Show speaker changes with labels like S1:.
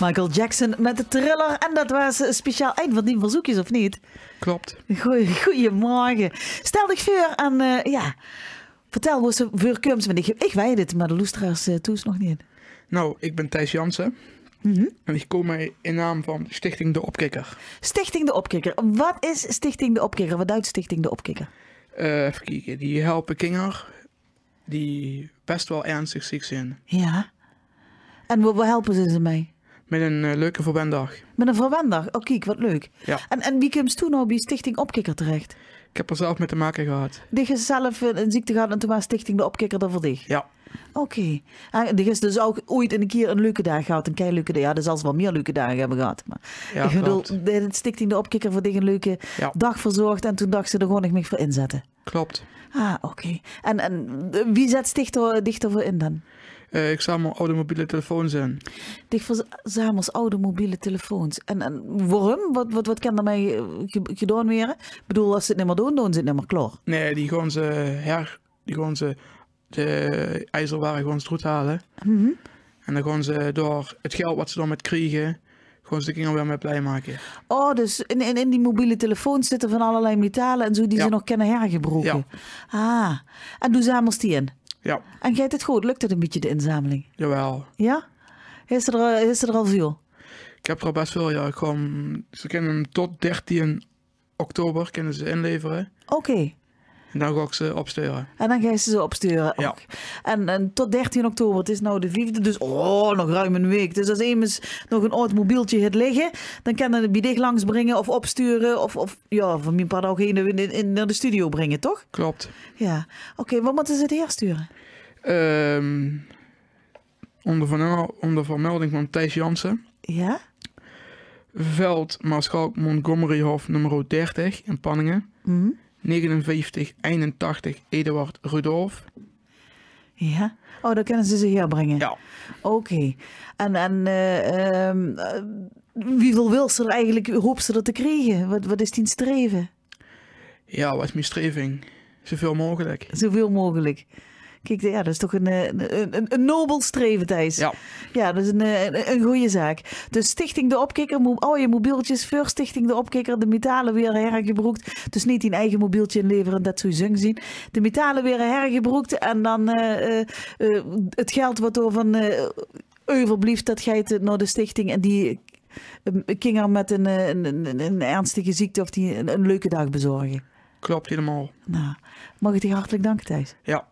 S1: Michael Jackson met de thriller. En dat was een speciaal eind van die verzoekjes, of niet? Klopt. Goeie, goeiemorgen. Stel dich voor aan, eh, ja, vertel hoe ze voorkomt. Want ik, ik weet het, maar de loestraars uh, eh, toes nog niet. Nou, ik
S2: ben Thijs Jansen.
S1: Mhm. En ik kom mij in naam van
S2: Stichting De Opkikker. Stichting De Opkikker. Wat is Stichting De Opkikker? Wat duidt Stichting De Opkikker? Eh, even kijken. Die helpen Kinger. die best wel ernstig ziek zijn.
S1: Ja. En wat helpen ze ze mee?
S2: Met een eh, leuke voorwendag.
S1: Met een verwendag? oké, oh, wat leuk. Ja. En, en wie komt toen op die Stichting Opkikker terecht? Ik heb er zelf mee te maken gehad. Die is zelf eh, een ziekte gehad en toen was Stichting de Opkikker er voor dich? Ja. Oké. Okay. Die is dus ook ooit een keer een leuke dag gehad. Een kei leuke dag. Ja, er zal wel meer leuke dagen hebben gehad. Maar ja, ik bedoel, stichting de opkikker voor dicht een leuke dag verzorgd. En toen dacht ze er gewoon nog meer voor inzetten. Klopt. Ah, oké. En, en eh, wie zet Stichter, dichter voor in dan?
S2: Eh, ik zamel oude mobiele telefoons in.
S1: Dich verzamels oude mobiele telefoons. En, en waarom? Wat, wat, wat kan daarmee eh, gedaan worden? Ik bedoel, als ze het niet meer doen, doen ze het niet meer kloor.
S2: Nee, die gaan ze her... Die gaan ze de ijzerwaren gewoon eruit halen. Mhm. En dan gaan ze door het geld wat ze dan met krijgen... Gewoon ze dingen weer mee blij maken.
S1: Oh, dus in, in, in die mobiele telefoons zitten van allerlei metalen en zo die ze nog kennen hergebroken. Ja. Ah, en doe zamels die in? Ja. En gaat het goed? Lukt het een beetje, de inzameling? Jawel. Ja? Is er, eh, is er al veel? Ik heb er al best veel, ja. Ik
S2: kom, ze kunnen tot 13 oktober kunnen ze inleveren. Oké. En dan ga ik ze opsturen.
S1: En dan ga je ze opsturen. En, en, tot 13 oktober, het is nou de vijfde, dus oh, nog ruim een week. Dus als iemand nog een oud mobieltje gaat liggen, dan kan hij het bij langs brengen of opsturen. Of, of ja, van mijn part ook in, in, in, naar de studio brengen, toch? Klopt. Ja. Oké, okay, wat moeten ze het hersturen? Um,
S2: ehm, onder, onder vermelding van Thijs Jansen. Ja? Veld Maarschalk Montgomeryhof nummer 30 in Panningen. Mm 59,
S1: 81 Eduard Rudolf. Ja? Oh, dan kunnen ze ze hier brengen? Ja. Oké. En, en uh, wil ze er eigenlijk, hoop ze dat te krijgen? Wat, wat is die streven?
S2: Ja, wat is mijn streving?
S1: Zoveel mogelijk. Zoveel mogelijk. Kijk, ja, dat is toch eh, een, een, een, nobel streven, Thijs. Ja. ja, dat is een, eh, een, goede zaak. Dus Stichting De Opkikker, oh je mobieltjes, voor Stichting De Opkikker, de metalen weer hergebroekt. Dus niet in eigen mobieltje inleveren, dat zou je zung zien. De metalen weer hergebroekt en dan eh, het geld wat door van... Uh, Euvelblieft, dat het naar de stichting en die kinger met een, een, een, ernstige ziekte of die een, leuke dag bezorgen. Klopt helemaal. Nou, mag ik je hartelijk danken, Thijs? Ja.